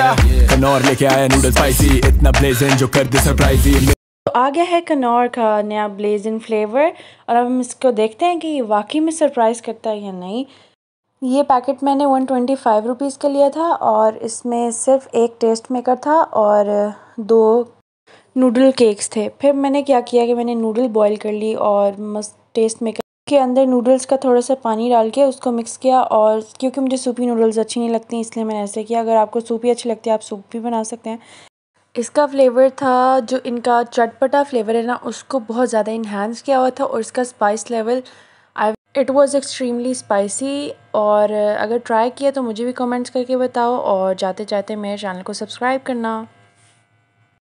Knorr लेके आया noodle spicy इतना ब्लेजन जो कर दे सरप्राइज तो आ गया है कनौर का नया ब्लेजन फ्लेवर और अब हम इसको देखते हैं कि वाकई में सरप्राइज़ करता है या नहीं ये पैकेट मैंने वन ट्वेंटी फाइव रुपीज़ का लिया था और इसमें सिर्फ एक टेस्ट मेकर था और दो नूडल केक्स थे फिर मैंने क्या किया कि मैंने नूडल बॉईल कर ली और मस्त टेस्ट मेकर के अंदर नूडल्स का थोड़ा सा पानी डाल के उसको मिक्स किया और क्योंकि मुझे सूपी नूडल्स अच्छी नहीं लगती इसलिए मैंने ऐसे किया अगर आपको सूपी अच्छी लगती है आप सूप भी बना सकते हैं इसका फ्लेवर था जो इनका चटपटा फ्लेवर है ना उसको बहुत ज़्यादा इन्हेंस किया हुआ था और इसका spice level I it was extremely spicy और अगर ट्राई किया तो मुझे भी कमेंट्स करके बताओ और जाते जाते मेरे चैनल को सब्सक्राइब करना